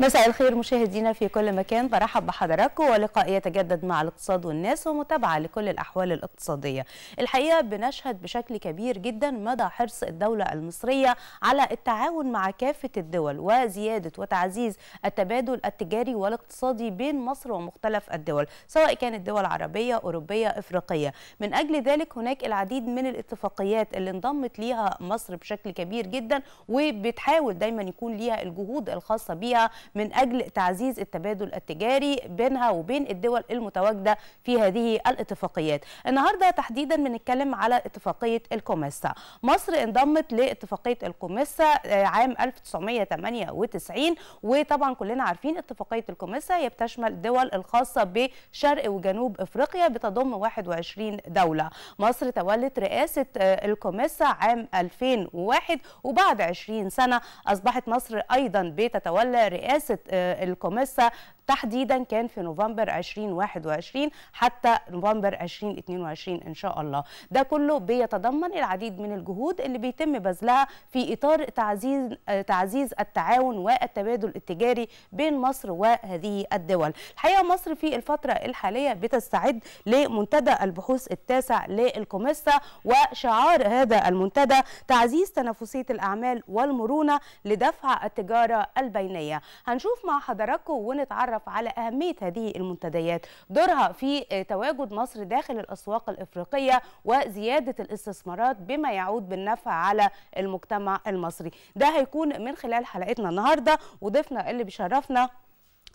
مساء الخير مشاهدينا في كل مكان برحب بحضراتكم ولقاء يتجدد مع الاقتصاد والناس ومتابعه لكل الاحوال الاقتصاديه. الحقيقه بنشهد بشكل كبير جدا مدى حرص الدوله المصريه على التعاون مع كافه الدول وزياده وتعزيز التبادل التجاري والاقتصادي بين مصر ومختلف الدول سواء كانت دول عربيه اوروبيه افريقيه. من اجل ذلك هناك العديد من الاتفاقيات اللي انضمت ليها مصر بشكل كبير جدا وبتحاول دايما يكون ليها الجهود الخاصه بيها من أجل تعزيز التبادل التجاري بينها وبين الدول المتواجدة في هذه الاتفاقيات النهاردة تحديدا بنتكلم على اتفاقية الكوميسا مصر انضمت لاتفاقية الكوميسا آه، عام 1998 وطبعا كلنا عارفين اتفاقية الكوميسا هي بتشمل الدول الخاصة بشرق وجنوب افريقيا بتضم 21 دولة مصر تولت رئاسة آه، الكوميسا عام 2001 وبعد 20 سنة اصبحت مصر ايضا بتتولى رئاسة رئاسة الكوميسا آه، تحديدا كان في نوفمبر 2021 حتى نوفمبر 2022 إن شاء الله ده كله بيتضمن العديد من الجهود اللي بيتم بذلها في إطار تعزيز, تعزيز التعاون والتبادل التجاري بين مصر وهذه الدول الحقيقة مصر في الفترة الحالية بتستعد لمنتدى البحوث التاسع للكوميسا وشعار هذا المنتدى تعزيز تنافسية الأعمال والمرونة لدفع التجارة البينية هنشوف مع حضراتكم ونتعرف نتعرف على أهمية هذه المنتديات دورها في تواجد مصر داخل الأسواق الإفريقية وزيادة الاستثمارات بما يعود بالنفع على المجتمع المصري ده هيكون من خلال حلقتنا النهاردة وضيفنا اللي بيشرفنا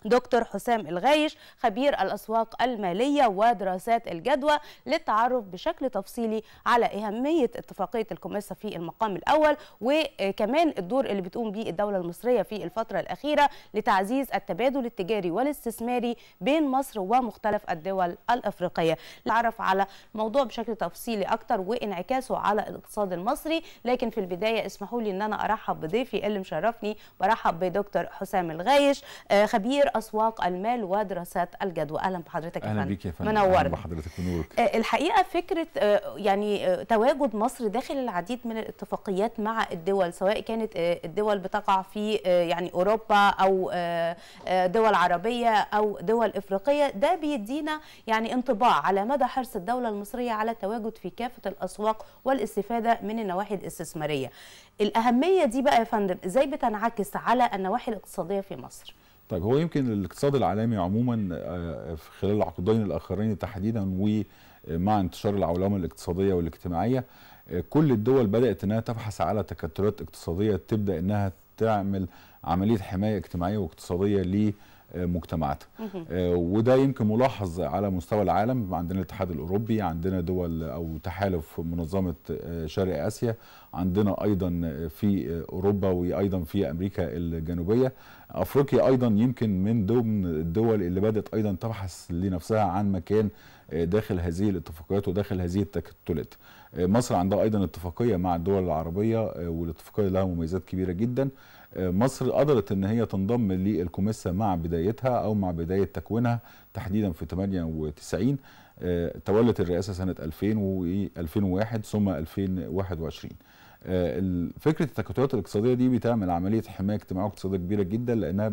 دكتور حسام الغايش خبير الأسواق المالية ودراسات الجدوى للتعرف بشكل تفصيلي على أهمية اتفاقية الكوميسا في المقام الأول وكمان الدور اللي بتقوم به الدولة المصرية في الفترة الأخيرة لتعزيز التبادل التجاري والاستثماري بين مصر ومختلف الدول الأفريقية نتعرف على الموضوع بشكل تفصيلي أكتر وانعكاسه على الاقتصاد المصري لكن في البداية اسمحوا لي أن أنا أرحب بضيفي اللي مشرفني برحب بدكتور حسام الغايش آه، خبير أسواق المال ودراسات الجدوى أهلا بحضرتك أهلا بيك يا فندم منور بحضرتك ونورك آه، الحقيقة فكرة آه، يعني آه، تواجد مصر داخل العديد من الاتفاقيات مع الدول سواء كانت الدول بتقع في يعني أوروبا أو دول عربية أو دول إفريقية ده بيدينا يعني انطباع على مدى حرص الدولة المصرية على التواجد في كافة الأسواق والاستفادة من النواحي الاستثمارية الأهمية دي بقى يا فندم إزاي بتنعكس على النواحي الاقتصادية في مصر؟ طيب هو يمكن الاقتصاد العالمي عموما آه، في خلال العقدين الاخرين تحديدا ومع انتشار العولمه الاقتصاديه والاجتماعيه آه، كل الدول بدات انها تبحث على تكتلات اقتصاديه تبدا انها تعمل عمليه حمايه اجتماعيه واقتصاديه مجتمعاتها آه، وده يمكن ملاحظ على مستوى العالم عندنا الاتحاد الاوروبي عندنا دول او تحالف منظمه آه، شرق اسيا عندنا ايضا في اوروبا وايضا في امريكا الجنوبيه افريقيا ايضا يمكن من ضمن الدول اللي بدات ايضا تبحث لنفسها عن مكان آه، داخل هذه الاتفاقيات وداخل هذه التكتلات مصر عندها ايضا اتفاقيه مع الدول العربيه والاتفاقيه لها مميزات كبيره جدا مصر قدرت ان هي تنضم للكوميسا مع بدايتها او مع بدايه تكوينها تحديدا في 98 آه، تولت الرئاسه سنه 2000 و 2001 ثم 2021 آه، فكره التكتلات الاقتصاديه دي بتعمل عمليه حمايه اجتماعيه واقتصاديه كبيره جدا لانها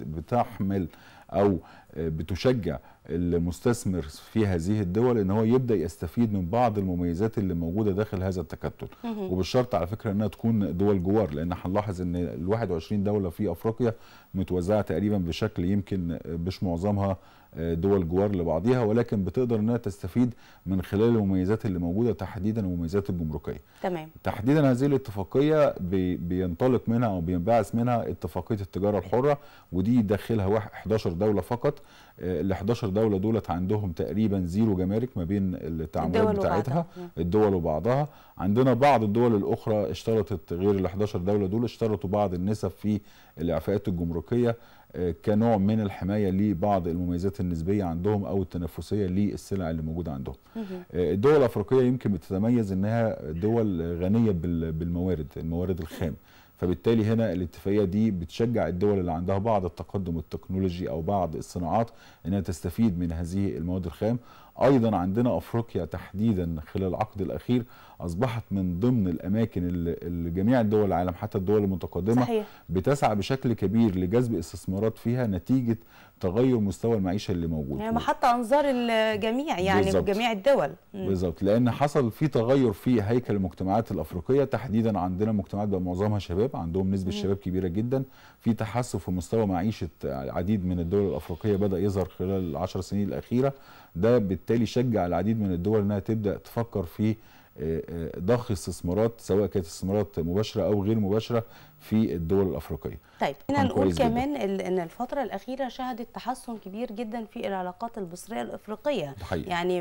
بتحمل او بتشجع المستثمر في هذه الدول ان هو يبدا يستفيد من بعض المميزات اللي موجوده داخل هذا التكتل وبالشرط على فكره انها تكون دول جوار لان هنلاحظ ان ال 21 دوله في افريقيا متوزعه تقريبا بشكل يمكن مش معظمها آه، دول جوار لبعضها ولكن بتقدر انها تستفيد من خلال المميزات اللي موجوده تحديدا المميزات الجمركيه. تمام. تحديدا هذه الاتفاقيه بينطلق منها او بينبعث منها اتفاقيه التجاره الحره ودي داخلها 11 دوله فقط ال 11 دوله دولت عندهم تقريبا زيرو جمارك ما بين التعاملات بتاعتها وبعدها. نعم. الدول وبعضها عندنا بعض الدول الاخرى اشترطت غير ال 11 دوله دول اشترطوا بعض النسب في الاعفاءات الجمركيه آه، كنوع من الحمايه لبعض المميزات النسبيه عندهم او التنافسيه للسلع اللي موجوده عندهم. آه، الدول الافريقيه يمكن بتتميز انها دول غنيه بالموارد، الموارد الخام. فبالتالي هنا الاتفاقيه دي بتشجع الدول اللي عندها بعض التقدم التكنولوجي او بعض الصناعات انها تستفيد من هذه المواد الخام ايضا عندنا افريقيا تحديدا خلال العقد الاخير اصبحت من ضمن الاماكن اللي جميع دول العالم حتى الدول المتقدمه صحيح. بتسعى بشكل كبير لجذب استثمارات فيها نتيجه تغير مستوى المعيشه اللي موجود يعني محط انظار الجميع يعني بالزبط. جميع الدول بالظبط لان حصل في تغير في هيكل المجتمعات الافريقيه تحديدا عندنا مجتمعات بقى معظمها شباب عندهم نسبه م. شباب كبيره جدا في تحسن في مستوى معيشه عديد من الدول الافريقيه بدا يظهر خلال العشر سنين الاخيره ده وبالتالي شجع العديد من الدول انها تبدا تفكر في آه، آه، ضخ استثمارات سواء كانت استثمارات مباشره او غير مباشره في الدول الافريقيه طيب انا نقول كمان ان الفتره الاخيره شهدت تحسن كبير جدا في العلاقات البصريه الافريقيه حقيقي. يعني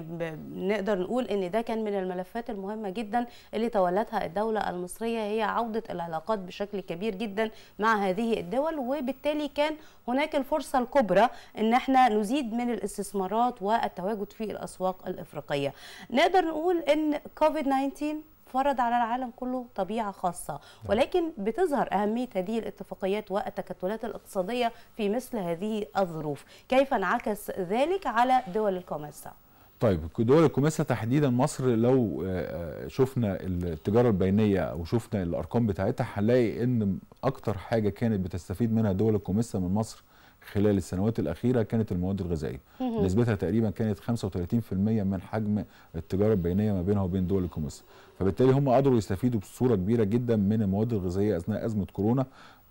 نقدر نقول ان ده كان من الملفات المهمه جدا اللي تولتها الدوله المصريه هي عوده العلاقات بشكل كبير جدا مع هذه الدول وبالتالي كان هناك الفرصه الكبرى ان احنا نزيد من الاستثمارات والتواجد في الاسواق الافريقيه نقدر نقول ان كوفيد 19 بتفرض على العالم كله طبيعه خاصه نعم. ولكن بتظهر اهميه هذه الاتفاقيات والتكتلات الاقتصاديه في مثل هذه الظروف كيف انعكس ذلك على دول الكوميسا طيب دول الكوميسا تحديدا مصر لو آه، آه، شفنا التجاره البينيه او شفنا الارقام بتاعتها هنلاقي ان اكتر حاجه كانت بتستفيد منها دول الكوميسا من مصر خلال السنوات الأخيرة كانت المواد الغذائية نسبتها تقريبا كانت 35% من حجم التجارة البينية ما بينها وبين دول الكوميس فبالتالي هم قدروا يستفيدوا بصورة كبيرة جدا من المواد الغذائية أثناء أزمة كورونا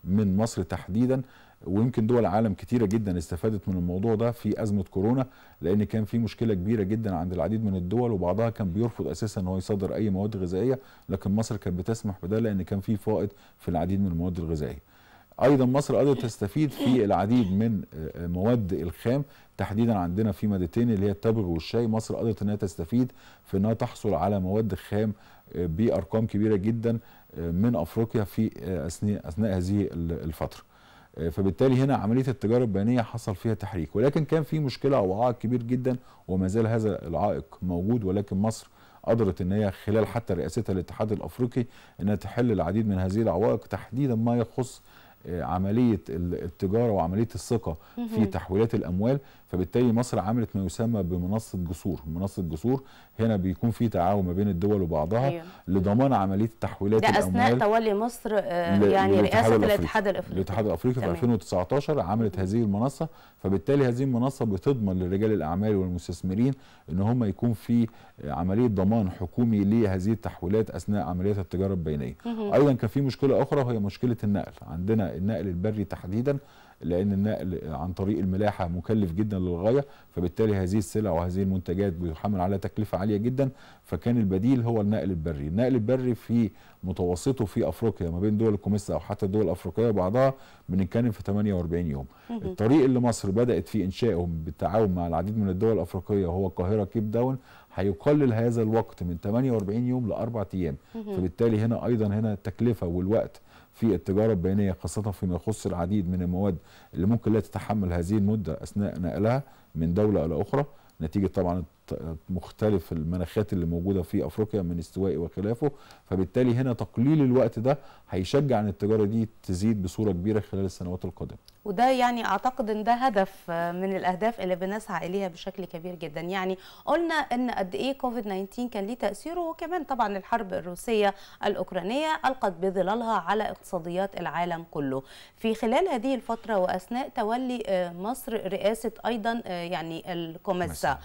من مصر تحديدا ويمكن دول عالم كتيرة جدا استفادت من الموضوع ده في أزمة كورونا لأن كان في مشكلة كبيرة جدا عند العديد من الدول وبعضها كان بيرفض أساسا أن هو يصدر أي مواد غذائية لكن مصر كانت بتسمح بده لأن كان في فائض في العديد من المواد الغذائية ايضا مصر قدرت تستفيد في العديد من آه، آه، مواد الخام تحديدا عندنا في مادتين اللي هي التبغ والشاي مصر قدرت انها تستفيد في انها تحصل على مواد خام آه، بارقام كبيره جدا من افريقيا في اثناء اثناء هذه الفتره فبالتالي هنا عمليه التجاره البيانيه حصل فيها تحريك ولكن كان في مشكله او عائق كبير جدا وما زال هذا العائق موجود ولكن مصر قدرت ان هي خلال حتى رئاستها للاتحاد الافريقي انها تحل العديد من هذه العوائق تحديدا ما يخص آه، عمليه التجاره وعمليه الثقه في تحويلات الاموال فبالتالي مصر عملت ما يسمى بمنصه جسور منصه جسور هنا بيكون في تعاون ما بين الدول وبعضها أيوة. لضمان عمليه تحويلات ده اثناء تولي مصر آه، يعني رئاسه الاتحاد الافريقي الاتحاد الافريقي في 2019 عملت هذه المنصه فبالتالي هذه المنصه بتضمن لرجال الاعمال والمستثمرين ان هم يكون في عمليه ضمان حكومي لهذه التحويلات اثناء عمليات التجاره البينيه ايضا كان في مشكله اخرى وهي مشكله النقل عندنا النقل البري تحديدا لان النقل عن طريق الملاحه مكلف جدا للغايه فبالتالي هذه السلع وهذه المنتجات بيحمل عليها تكلفه عاليه جدا فكان البديل هو النقل البري النقل البري في متوسطه في افريقيا ما بين دول الكوميسا او حتى الدول الافريقيه وبعضها بنتكلم في 48 يوم الطريق اللي مصر بدات فيه انشائه بالتعاون مع العديد من الدول الافريقيه هو القاهره كيب داون هيقلل هذا الوقت من 48 يوم لاربع ايام فبالتالي هنا ايضا هنا التكلفه والوقت في التجاره البيانيه خاصه فيما يخص العديد من المواد اللي ممكن لا تتحمل هذه المده اثناء نقلها من دوله الى اخرى نتيجه طبعا مختلف المناخات اللي موجوده في افريقيا من استوائي وخلافه فبالتالي هنا تقليل الوقت ده هيشجع ان التجاره دي تزيد بصوره كبيره خلال السنوات القادمه وده يعني اعتقد ان ده هدف آه، من الاهداف اللي بنسعى اليها بشكل كبير جدا يعني قلنا ان قد ايه كوفيد 19 كان ليه تاثيره وكمان طبعا الحرب الروسيه الاوكرانيه القت بظلالها على اقتصاديات العالم كله في خلال هذه الفتره واثناء تولي آه، مصر رئاسه ايضا آه، يعني الكوميسا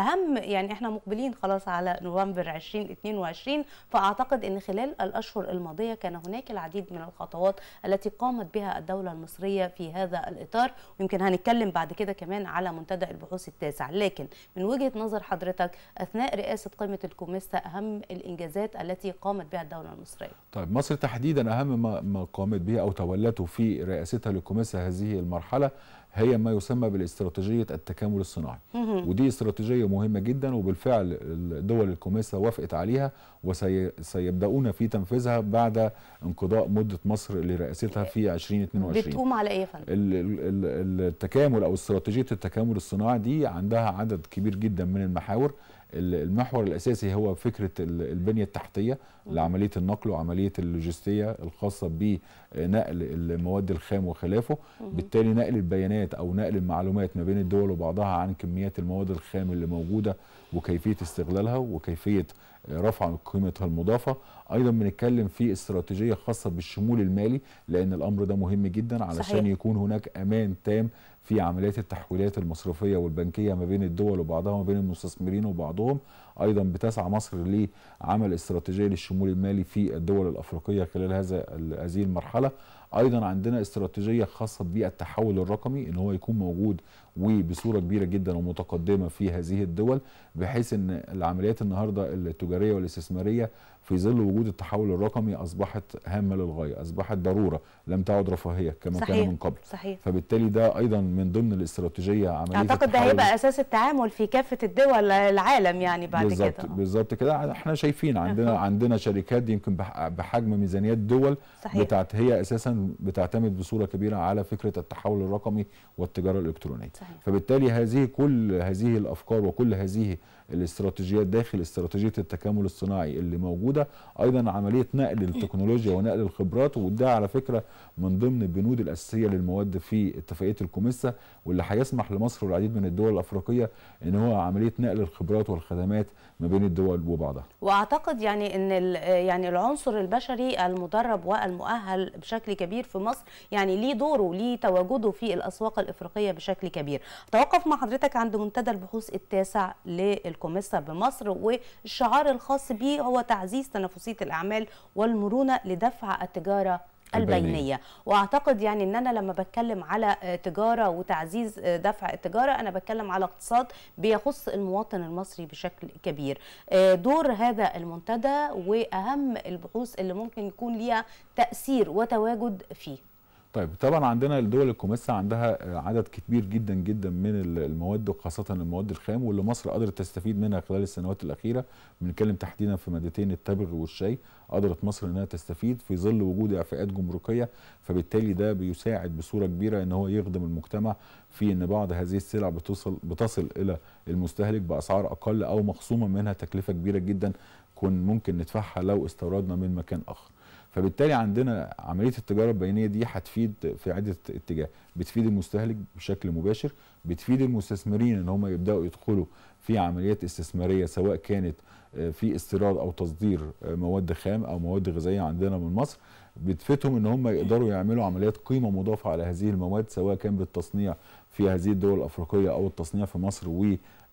اهم يعني احنا مقبلين خلاص على نوفمبر 2022 فاعتقد ان خلال الاشهر الماضيه كان هناك العديد من الخطوات التي قامت بها الدوله المصريه في هذا الاطار ويمكن هنتكلم بعد كده كمان على منتدى البحوث التاسع لكن من وجهه نظر حضرتك اثناء رئاسه قمه الكوميستا اهم الانجازات التي قامت بها الدوله المصريه طيب مصر تحديدا اهم ما قامت به او تولته في رئاستها للكوميستا هذه المرحله هي ما يسمى بالاستراتيجيه التكامل الصناعي ودي استراتيجيه مهمه جدا وبالفعل الدول الكوميسا وافقت عليها وسيبداون في تنفيذها بعد انقضاء مده مصر لرئاستها في 2022 بتقوم على ايه يا فندم التكامل او استراتيجيه التكامل الصناعي دي عندها عدد كبير جدا من المحاور المحور الاساسي هو فكره البنيه التحتيه لعمليه النقل وعمليه اللوجستيه الخاصه بنقل المواد الخام وخلافه بالتالي نقل البيانات او نقل المعلومات ما بين الدول وبعضها عن كميات المواد الخام اللي موجوده وكيفيه استغلالها وكيفيه رفع قيمتها المضافه ايضا بنتكلم في استراتيجيه خاصه بالشمول المالي لان الامر ده مهم جدا علشان صحيح. يكون هناك امان تام في عمليات التحويلات المصرفيه والبنكيه ما بين الدول وبعضها وما بين المستثمرين وبعضهم ايضا بتسعى مصر لعمل استراتيجيه للشمول المالي في الدول الافريقيه خلال هذا هذه المرحله ايضا عندنا استراتيجيه خاصه بالتحول الرقمي ان هو يكون موجود وبصوره كبيره جدا ومتقدمه في هذه الدول بحيث ان العمليات النهارده التجاريه والاستثماريه في ظل وجود التحول الرقمي اصبحت هامه للغايه اصبحت ضروره لم تعد رفاهيه كما صحيح. كان من قبل صحيح. فبالتالي ده ايضا من ضمن الاستراتيجيه عمليه اعتقد ده هيبقى اساس التعامل في كافه الدول العالم يعني بعد بالزبط. كده بالظبط كده احنا شايفين عندنا عندنا شركات يمكن بحجم ميزانيات دول صحيح. بتاعت هي اساسا بتعتمد بصوره كبيره على فكره التحول الرقمي والتجاره الالكترونيه صحيح. فبالتالي هذه كل هذه الافكار وكل هذه الاستراتيجيات داخل استراتيجيه التكامل الصناعي اللي موجوده ايضا عمليه نقل التكنولوجيا ونقل الخبرات وده على فكره من ضمن البنود الاساسيه للمواد في اتفاقيه الكوميسا واللي هيسمح لمصر والعديد من الدول الافريقيه ان هو عمليه نقل الخبرات والخدمات ما بين الدول وبعضها. واعتقد يعني ان يعني العنصر البشري المدرب والمؤهل بشكل كبير في مصر يعني ليه دوره ليه تواجده في الاسواق الافريقيه بشكل كبير. توقف مع حضرتك عند منتدى البحوث التاسع للكوميسا الكوميسا بمصر والشعار الخاص به هو تعزيز تنافسية الأعمال والمرونة لدفع التجارة البينيه واعتقد يعني ان انا لما بتكلم على تجاره وتعزيز دفع التجاره انا بتكلم على اقتصاد بيخص المواطن المصري بشكل كبير آه، دور هذا المنتدى واهم البحوث اللي ممكن يكون ليها تاثير وتواجد فيه طيب طبعا عندنا الدول الكوميسا عندها عدد كبير جدا جدا من المواد وخاصه المواد الخام واللي مصر قدرت تستفيد منها خلال السنوات الاخيره بنتكلم تحديدا في مادتين التبغ والشاي قدرت مصر انها تستفيد في ظل وجود اعفاءات جمركيه فبالتالي ده بيساعد بصوره كبيره ان هو يخدم المجتمع في ان بعض هذه السلع بتصل بتصل الى المستهلك باسعار اقل او مخصومه منها تكلفه كبيره جدا كن ممكن ندفعها لو استوردنا من مكان اخر فبالتالي عندنا عمليه التجاره البيانيه دي هتفيد في عده اتجاه بتفيد المستهلك بشكل مباشر بتفيد المستثمرين ان هم يبداوا يدخلوا في عمليات استثماريه سواء كانت آه، في استيراد او تصدير آه، مواد خام او مواد غذائيه عندنا من مصر بتفيدهم ان هم يقدروا يعملوا عمليات قيمه مضافه على هذه المواد سواء كان بالتصنيع في هذه الدول الافريقيه او التصنيع في مصر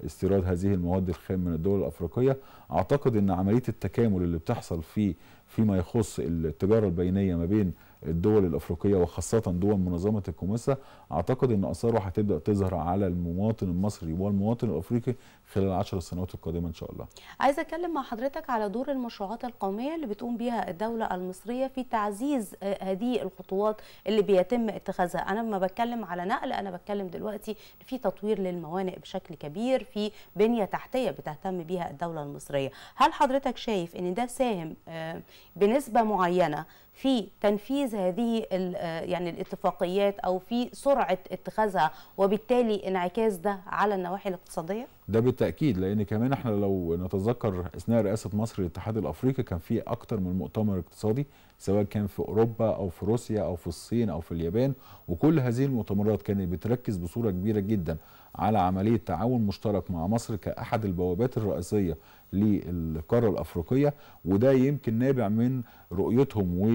واستيراد هذه المواد الخام من الدول الافريقيه اعتقد ان عمليه التكامل اللي بتحصل في فيما يخص التجارة البينية ما بين الدول الأفريقية وخاصة دول منظمة الكوميسا أعتقد أن آثاره هتبدأ تظهر على المواطن المصري والمواطن الأفريقي خلال عشر سنوات القادمة إن شاء الله عايزة أتكلم مع حضرتك على دور المشروعات القومية اللي بتقوم بها الدولة المصرية في تعزيز هذه الخطوات اللي بيتم اتخاذها أنا لما بتكلم على نقل أنا بتكلم دلوقتي في تطوير للموانئ بشكل كبير في بنية تحتية بتهتم بها الدولة المصرية هل حضرتك شايف أن ده ساهم آه، بنسبة معينة في تنفيذ هذه آه، يعني الاتفاقيات او في سرعه اتخاذها وبالتالي انعكاس ده على النواحي الاقتصاديه؟ ده بالتاكيد لان كمان احنا لو نتذكر اثناء رئاسه مصر للاتحاد الافريقي كان في اكتر من مؤتمر اقتصادي سواء كان في اوروبا او في روسيا او في الصين او في اليابان وكل هذه المؤتمرات كانت بتركز بصوره كبيره جدا على عمليه تعاون مشترك مع مصر كاحد البوابات الرئيسيه للقاره الافريقيه وده يمكن نابع من رؤيتهم و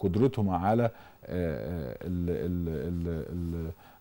قدرتهم على آه، آه،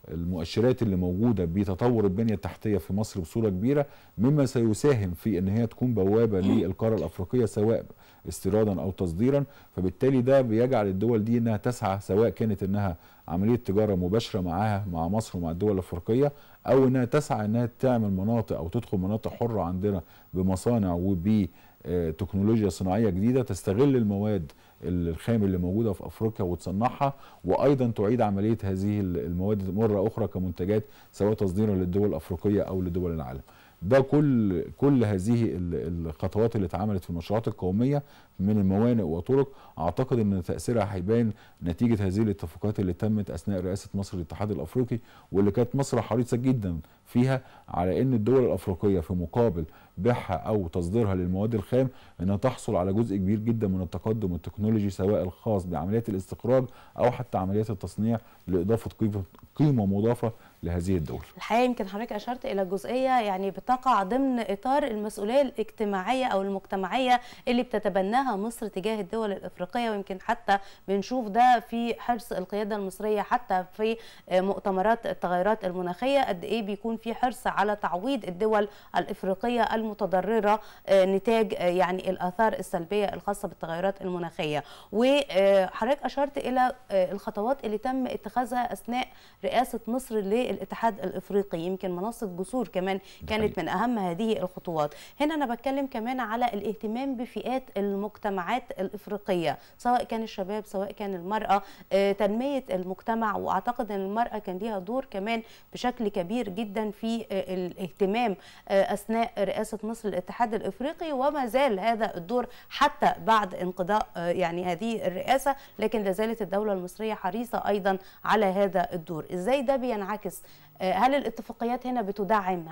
المؤشرات اللي موجوده بتطور البنيه التحتيه في مصر بصوره كبيره مما سيساهم في ان هي تكون بوابه للقاره الافريقيه سواء استيرادا او تصديرا فبالتالي ده بيجعل الدول دي انها تسعى سواء كانت انها عمليه تجاره مباشره معاها مع مصر ومع الدول الافريقيه او انها تسعى انها تعمل مناطق او تدخل مناطق حره عندنا بمصانع وبتكنولوجيا صناعيه جديده تستغل المواد الخام اللي موجوده في افريقيا وتصنعها وايضا تعيد عمليه هذه المواد مره اخرى كمنتجات سواء تصديرا للدول الافريقيه او لدول العالم ده كل كل هذه الخطوات اللي اتعملت في المشروعات القوميه من الموانئ وطرق اعتقد ان تاثيرها هيبان نتيجه هذه الاتفاقات اللي تمت اثناء رئاسه مصر للاتحاد الافريقي واللي كانت مصر حريصه جدا فيها على ان الدول الافريقيه في مقابل بيعها او تصديرها للمواد الخام انها تحصل على جزء كبير جدا من التقدم التكنولوجي سواء الخاص بعمليات الاستخراج او حتى عمليات التصنيع لاضافه قيمه مضافه لهذه الدول. الحقيقه يمكن حضرتك اشرت الى جزئيه يعني بتقع ضمن اطار المسؤوليه الاجتماعيه او المجتمعيه اللي بتتبناها عملتها مصر تجاه الدول الافريقيه ويمكن حتى بنشوف ده في حرص القياده المصريه حتى في آه، مؤتمرات التغيرات المناخيه قد ايه بيكون في حرص على تعويض الدول الافريقيه المتضرره آه، نتاج آه، يعني الاثار السلبيه الخاصه بالتغيرات المناخيه وحضرتك اشرت الى الخطوات اللي تم اتخاذها اثناء رئاسه مصر للاتحاد الافريقي يمكن منصه جسور كمان كانت من اهم هذه الخطوات هنا انا بتكلم كمان على الاهتمام بفئات المقاومة المجتمعات الإفريقية سواء كان الشباب سواء كان المرأة آه، تنمية المجتمع وأعتقد أن المرأة كان ليها دور كمان بشكل كبير جدا في آه، الاهتمام آه، أثناء رئاسة مصر الاتحاد الإفريقي وما زال هذا الدور حتى بعد انقضاء يعني هذه الرئاسة لكن لازالت الدولة المصرية حريصة أيضا على هذا الدور إزاي ده بينعكس هل الاتفاقيات هنا بتدعم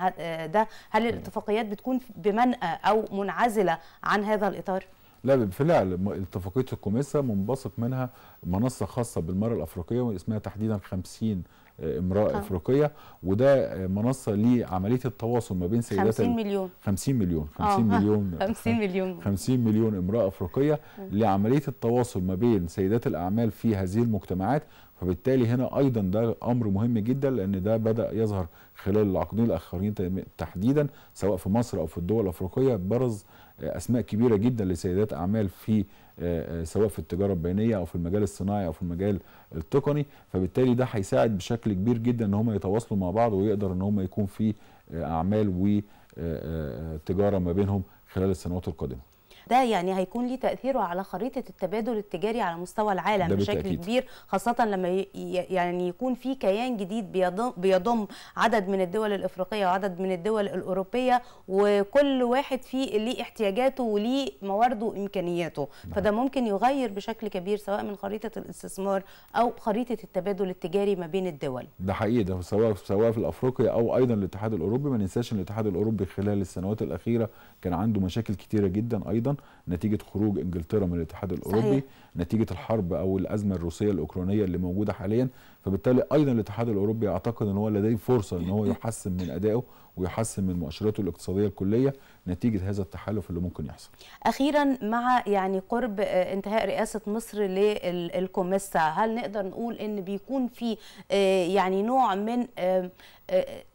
ده هل الاتفاقيات بتكون بمنأى أو منعزلة عن هذا الإطار؟ لا بالفعل اتفاقيه الكوميسا منبثق منها منصه خاصه بالمراه الافريقيه واسمها تحديدا 50 آه، امراه افريقيه وده منصه لعمليه التواصل ما بين سيدات 50 مليون 50 مليون 50 آه. مليون 50 مليون 50 مليون امراه افريقيه لعمليه التواصل ما بين سيدات الاعمال في هذه المجتمعات فبالتالي هنا ايضا ده امر مهم جدا لان ده بدا يظهر خلال العقدين الاخرين تحديدا سواء في مصر او في الدول الافريقيه برز اسماء كبيره جدا لسيدات اعمال في آه، آه، سواء في التجاره البينيه او في المجال الصناعي او في المجال التقني فبالتالي ده هيساعد بشكل كبير جدا ان هم يتواصلوا مع بعض ويقدر ان هم يكون في آه، اعمال وتجاره ما بينهم خلال السنوات القادمه ده يعني هيكون ليه تاثيره على خريطه التبادل التجاري على مستوى العالم بشكل كبير خاصه لما يعني يكون في كيان جديد بيضم, عدد من الدول الافريقيه وعدد من الدول الاوروبيه وكل واحد فيه ليه احتياجاته وليه موارده وامكانياته نعم. فده ممكن يغير بشكل كبير سواء من خريطه الاستثمار او خريطه التبادل التجاري ما بين الدول ده حقيقي ده سواء سواء في الافريقيا او ايضا الاتحاد الاوروبي ما ننساش ان الاتحاد الاوروبي خلال السنوات الاخيره كان عنده مشاكل كتيره جدا ايضا نتيجه خروج انجلترا من الاتحاد الاوروبي صحيح. نتيجه الحرب او الازمه الروسيه الاوكرانيه اللي موجوده حاليا فبالتالي ايضا الاتحاد الاوروبي اعتقد ان هو لديه فرصه ان هو يحسن من ادائه ويحسن من مؤشراته الاقتصاديه الكليه نتيجه هذا التحالف اللي ممكن يحصل. اخيرا مع يعني قرب آه، انتهاء رئاسه مصر للكوميسا، هل نقدر نقول ان بيكون في آه، يعني نوع من آه،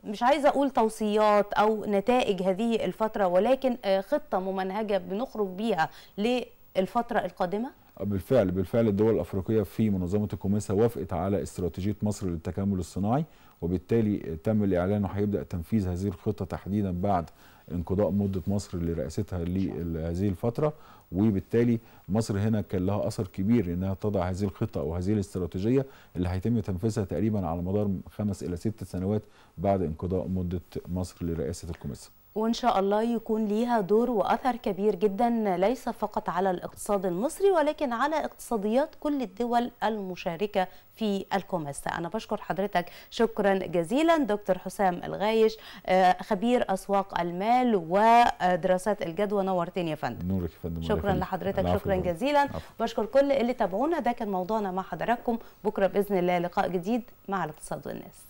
مش عايزه اقول توصيات او نتائج هذه الفتره ولكن خطه ممنهجه بنخرج بيها للفتره القادمه؟ بالفعل بالفعل الدول الافريقيه في منظمه الكوميسا وافقت على استراتيجيه مصر للتكامل الصناعي وبالتالي تم الاعلان وهيبدا تنفيذ هذه الخطه تحديدا بعد انقضاء مده مصر لرئاستها لهذه الفتره وبالتالي مصر هنا كان لها اثر كبير انها تضع هذه الخطه او هذه الاستراتيجيه اللي هيتم تنفيذها تقريبا على مدار خمس الى ست سنوات بعد انقضاء مده مصر لرئاسه الكوميسا. وإن شاء الله يكون ليها دور وأثر كبير جدا ليس فقط على الاقتصاد المصري ولكن على اقتصاديات كل الدول المشاركة في الكوميستا أنا بشكر حضرتك شكرا جزيلا دكتور حسام الغايش آه، خبير أسواق المال ودراسات الجدوى نورتني يا فندم نورك يا فندم شكرا لحضرتك شكرا جزيلا بشكر كل اللي تابعونا ده كان موضوعنا مع حضراتكم بكرة بإذن الله لقاء جديد مع الاقتصاد والناس